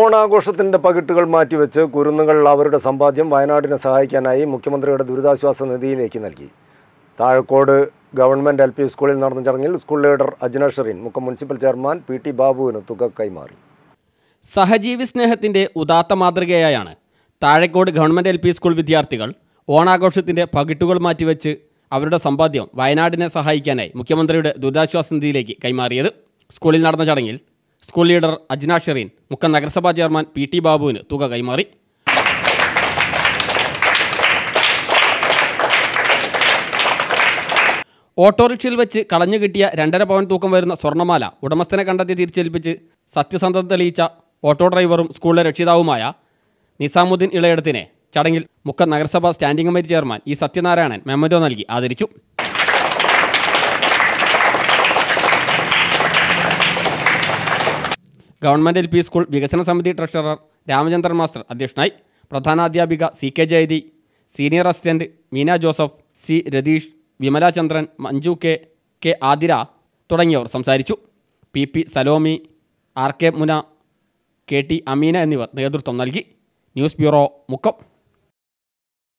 ഓണാഘോഷത്തിൻ്റെ പകിട്ടുകൾ മാറ്റിവെച്ച് കുരുന്നുകൾ അവരുടെ സമ്പാദ്യം വയനാടിനെ സഹായിക്കാനായി മുഖ്യമന്ത്രിയുടെ ദുരിതാശ്വാസ നിധിയിലേക്ക് നൽകി താഴക്കോട് ഗവൺമെൻറ് എൽ പി സ്കൂളിൽ നടന്ന ചടങ്ങിൽ school leader Ajna Sherin Mukkam municipal chairman P T ബാബുവിന് തുക കൈമാറി സഹജീവി സ്നേഹത്തിൻ്റെ ഉദാത്ത മാതൃകയായാണ് Thazhakode government L P school വിദ്യാർത്ഥികൾ ഓണാഘോഷത്തിൻ്റെ പകിട്ടുകൾ മാറ്റിവെച്ച് അവരുടെ സമ്പാദ്യം വയനാടിനെ സഹായിക്കാനായി മുഖ്യമന്ത്രിയുടെ ദുരിതാശ്വാസ നിധിയിലേക്ക് കൈമാറിയത് സ്കൂളിൽ നടന്ന ചടങ്ങിൽ സ്കൂൾ ലീഡർ അജ്ന ഷെറീൻ മുക്കം നഗരസഭാ ചെയർമാൻ പി ടി ബാബുവിന് തുക കൈമാറി ഓട്ടോറിക്ഷയിൽ വെച്ച് കളഞ്ഞു കിട്ടിയ രണ്ടര പവൻ തൂക്കം വരുന്ന സ്വർണ്ണമാല ഉടമസ്ഥനെ കണ്ടെത്തി തിരിച്ചേൽപ്പിച്ച് സത്യസന്ധത തെളിയിച്ച ഓട്ടോ ഡ്രൈവറും സ്കൂളിലെ രക്ഷിതാവുമായ നിസാമുദ്ദീൻ ഇളയിടത്തിനെ ചടങ്ങിൽ മുക്കം നഗരസഭാ standing committee chairman E Sathyanarayanan memento നൽകി ആദരിച്ചു ഗവൺമെൻറ് എൽ പി സ്കൂൾ വികസന സമിതി ട്രഷറർ രാമചന്ദ്രൻ മാസ്റ്റർ അധ്യക്ഷനായി പ്രധാനാധ്യാപിക C K Jayathi senior assistant Meena Joseph C Ratheesh Vimalachandran Manju K K Athira തുടങ്ങിയവർ സംസാരിച്ചു P P Salomi R K Muna K T Ameena എന്നിവർ നേതൃത്വം നൽകി ന്യൂസ് ബ്യൂറോ മുക്കം